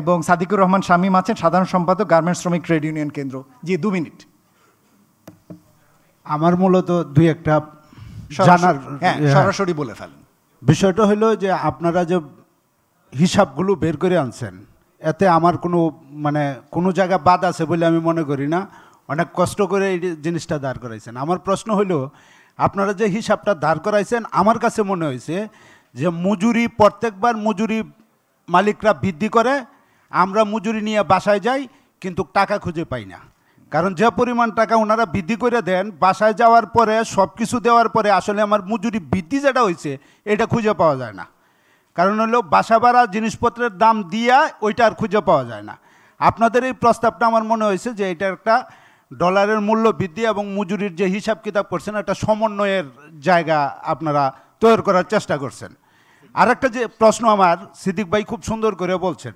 এবং সাদিকুর রহমান শামীম আছেন সাধারণ সম্পাদক গার্মেন্টস শ্রমিক ট্রেড ইউনিয়ন কেন্দ্র জি দু মিনিট আমার মূলত দুই একটা জানার হ্যাঁ, হ্যাঁ। সরাসরি বলে ফেলেন বিষয়টা হলো যে আপনারা যে হিসাবগুলো বের করে আনছেন এতে আমার কোনো মানে কোনো জায়গা বাদ আছে বলে আমি মনে করি না অনেক কষ্ট করে এই জিনিসটা দাঁড় করাইছেন আমার প্রশ্ন হলো আপনারা যে হিসাবটা দাঁড় করাইছেন আমার কাছে মনে হয়েছে যে মজুরি প্রত্যেকবার মজুরি মালিকরা বৃদ্ধি করে আমরা মজুরি নিয়ে বাসায় যাই কিন্তু টাকা খুঁজে পাই না কারণ যে পরিমাণ টাকা ওনারা বৃদ্ধি করে দেন বাসায় যাওয়ার পরে সব কিছু দেওয়ার পরে আসলে আমার মজুরি বৃদ্ধি যেটা হয়েছে এটা খুঁজে পাওয়া যায় না কারণ হলো বাসা ভাড়া জিনিসপত্রের দাম দিয়া ওইটা আর খুঁজে পাওয়া যায় না আপনাদের এই প্রস্তাবটা আমার মনে হয়েছে যে এটা একটা ডলারের মূল্য বৃদ্ধি এবং মজুরির যে হিসাব কিতাব করছেন একটা সমন্বয়ের জায়গা আপনারা তৈরি করার চেষ্টা করছেন আর একটা যে প্রশ্ন আমার সিদ্দিক ভাই খুব সুন্দর করে বলছেন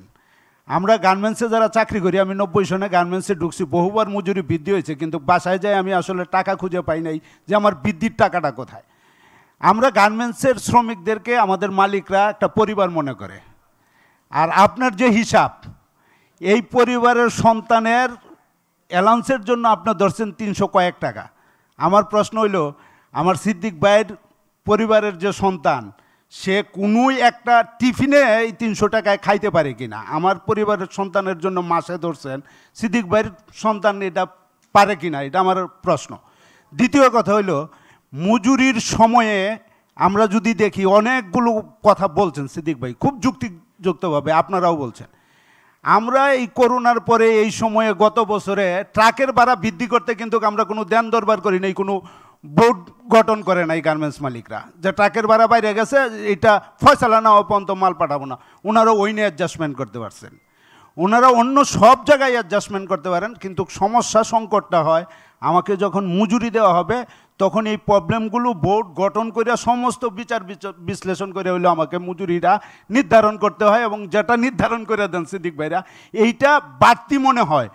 আমরা গার্মেন্টসে যারা চাকরি করি আমি নব্বই সনে গার্মেন্টসে ঢুকছি বহুবার মজুরি বৃদ্ধি হয়েছে কিন্তু বাসায় যাই আমি আসলে টাকা খুঁজে পাই নাই যে আমার বৃদ্ধির টাকাটা কোথায় আমরা গার্মেন্টসের শ্রমিকদেরকে আমাদের মালিকরা একটা পরিবার মনে করে আর আপনার যে হিসাব এই পরিবারের সন্তানের অ্যালাউন্সের জন্য আপনার ধরছেন তিনশো কয়েক টাকা আমার প্রশ্ন হইল আমার সিদ্দিক ভাইয়ের পরিবারের যে সন্তান সে কোনোই একটা টিফিনে এই তিনশো টাকায় খাইতে পারে কিনা আমার পরিবারের সন্তানের জন্য মাসে ধরছেন সিদ্দিক ভাইয়ের সন্তান এটা পারে কি না এটা আমার প্রশ্ন দ্বিতীয় কথা হলো মজুরির সময়ে আমরা যদি দেখি অনেকগুলো কথা বলছেন সিদ্দিক ভাই খুব যুক্তিযুক্তভাবে আপনারাও বলছেন আমরা এই করোনার পরে এই সময়ে গত বছরে ট্রাকের ভাড়া বৃদ্ধি করতে কিন্তু আমরা কোনো দেন দরবার করি নাই কোনো বোর্ড গঠন করে নাই গার্মেন্টস মালিকরা যে ট্রাকের ভাড়া বাইরে গেছে এটা ফয়সালা না অপন্ত মাল পাঠাবো না ওনারা ওই নিয়ে অ্যাডজাস্টমেন্ট করতে পারছেন ওনারা অন্য সব জায়গায় অ্যাডজাস্টমেন্ট করতে পারেন কিন্তু সমস্যা সংকটটা হয় আমাকে যখন মজুরি দেওয়া হবে তখন এই প্রবলেমগুলো বোর্ড গঠন করিয়া সমস্ত বিচার বিশ্লেষণ করে হইলে আমাকে মজুরিটা নির্ধারণ করতে হয় এবং যেটা নির্ধারণ করে দেন সিদ্দিক ভাইরা এইটা বাড়তি মনে হয়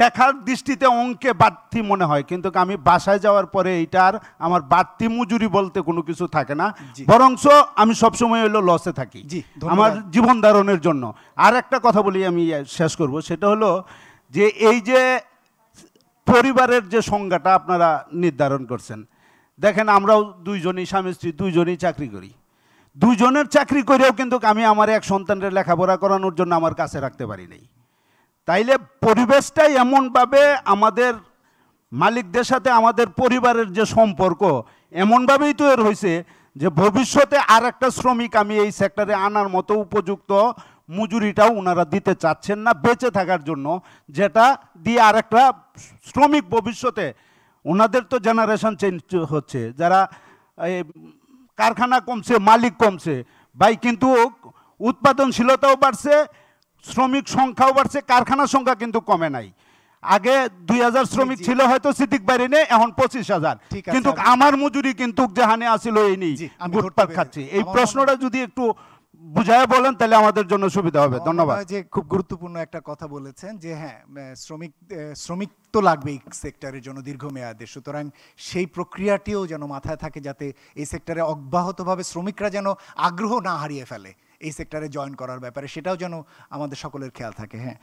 দেখার দৃষ্টিতে অঙ্কে বাড়তি মনে হয় কিন্তু আমি বাসায় যাওয়ার পরে এইটার আমার বাড়তি মজুরি বলতে কোনো কিছু থাকে না বরংস আমি সবসময় হলো লসে থাকি আমার জীবন ধারণের জন্য আর একটা কথা বলি আমি শেষ করব সেটা হলো যে এই যে পরিবারের যে সংজ্ঞাটা আপনারা নির্ধারণ করছেন দেখেন আমরাও দুইজনই স্বামী স্ত্রী দুইজনেই চাকরি করি দুজনের চাকরি করেও কিন্তু আমি আমার এক সন্তানের লেখাপড়া করানোর জন্য আমার কাছে রাখতে পারি নাই তাইলে পরিবেশটাই এমনভাবে আমাদের মালিকদের সাথে আমাদের পরিবারের যে সম্পর্ক এমনভাবেই তো এর হয়েছে যে ভবিষ্যতে আর একটা শ্রমিক আমি এই সেক্টরে আনার মতো উপযুক্ত মজুরিটাও ওনারা দিতে চাচ্ছেন না বেঁচে থাকার জন্য যেটা দিয়ে আর একটা শ্রমিক ভবিষ্যতে ওনাদের তো জেনারেশন চেঞ্জ হচ্ছে যারা কারখানা কমছে মালিক কমছে ভাই কিন্তু উৎপাদনশীলতাও বাড়ছে শ্রমিক সংখ্যাও বাড়ছে কারখানার সংখ্যা কিন্তু কমে নাই আগে দুই হাজার শ্রমিক ছিল হয়তো সিদ্দিক বাইরে নেই এখন পঁচিশ হাজার কিন্তু আমার মজুরি কিন্তু যেখানে আসিল এই নেই গুটপাক খাচ্ছি এই প্রশ্নটা যদি একটু বুঝায় বলেন তাহলে আমাদের জন্য সুবিধা হবে ধন্যবাদ যে খুব গুরুত্বপূর্ণ একটা কথা বলেছেন যে হ্যাঁ শ্রমিক শ্রমিক তো লাগবেই সেক্টরের জন্য দীর্ঘমেয়াদে সুতরাং সেই প্রক্রিয়াটিও যেন মাথায় থাকে যাতে এই সেক্টরে অব্যাহতভাবে শ্রমিকরা যেন আগ্রহ না হারিয়ে ফেলে এই সেক্টরে জয়েন করার ব্যাপারে সেটাও যেন আমাদের সকলের খেয়াল থাকে হ্যাঁ